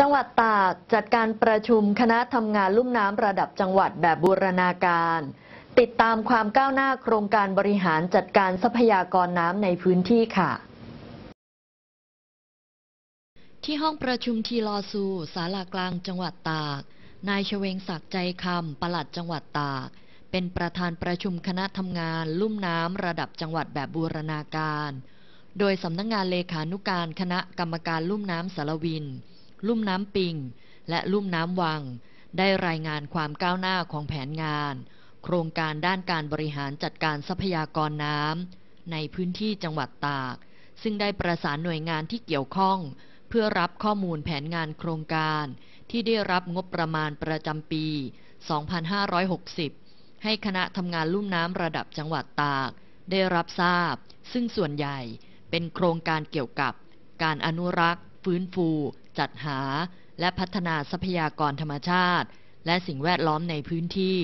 จังหวัดตากจัดการประชุมคณะทำงานลุ่มน้ำระดับจังหวัดแบบบูรณาการ ติดตามความก้าวหน้าโครงการบริหารจัดการทรัพยากรน้ำในพื้นที่ค่ะ ที่ห้องประชุมทีลอซูสาลากลางจังหวัดตากนายเฉวงศักดิ์ใจคำปลัดจังหวัดตาก เป็นประธานประชุมคณะทำงานลุ่มน้ำระดับจังหวัดแบบบูรณาการ โดยสำนักงงานเลขานุการคณะกรรมการลุ่มน้ำสารวินลุ่มน้ำปิงและลุ่มน้ำวัง ได้รายงานความก้าวหน้าของแผนงาน โครงการด้านการบริหารจัดการทรัพยากรน้ำในพื้นที่จังหวัดตาก ซึ่งได้ประสานหน่วยงานที่เกี่ยวข้อง เพื่อรับข้อมูลแผนงานโครงการ ที่ได้รับงบประมาณประจำปี 2560 ให้คณะทำงานลุ่มน้ำระดับจังหวัดตาก ได้รับทราบ ซึ่งส่วนใหญ่เป็นโครงการเกี่ยวกับการอนุรักษ์ฟื้นฟู จัดหา และพัฒนาทรัพยากรธรรมชาติ และสิ่งแวดล้อมในพื้นที่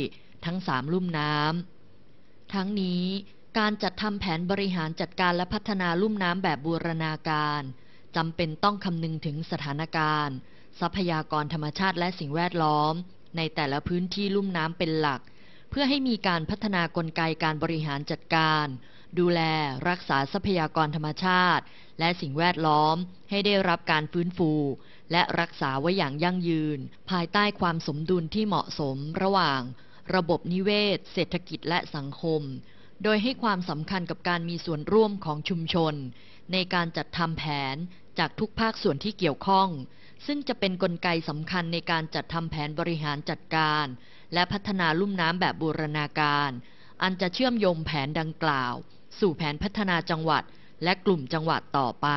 ทั้งสามลุ่มน้ำทั้งนี้การจัดทำแผนบริหารจัดการและพัฒนาลุ่มน้ำแบบบูรณาการจำเป็นต้องคำนึงถึงสถานการณ์ ทรัพยากรธรรมชาติและสิ่งแวดล้อมในแต่ละพื้นที่ลุ่มน้ำเป็นหลักเพื่อให้มีการพัฒนากลไกการบริหารจัดการ ดูแลรักษาทรัพยากรธรรมชาติ และสิ่งแวดล้อม ให้ได้รับการฟื้นฟู และรักษาไว้อย่างยั่งยืน ภายใต้ความสมดุลที่เหมาะสมระหว่าง ระบบนิเวศ เศรษฐกิจและสังคม โดยให้ความสำคัญกับการมีส่วนร่วมของชุมชน ในการจัดทำแผนจากทุกภาคส่วนที่เกี่ยวข้อง ซึ่งจะเป็นนกลไกสำคัญในการจัดทำแผนบริหารจัดการ และพัฒนาลุ่มน้ำแบบบูรณาการ อันจะเชื่อมโยงแผนดังกล่าว สู่แผนพัฒนาจังหวัด และกลุ่มจังหวัดต่อไป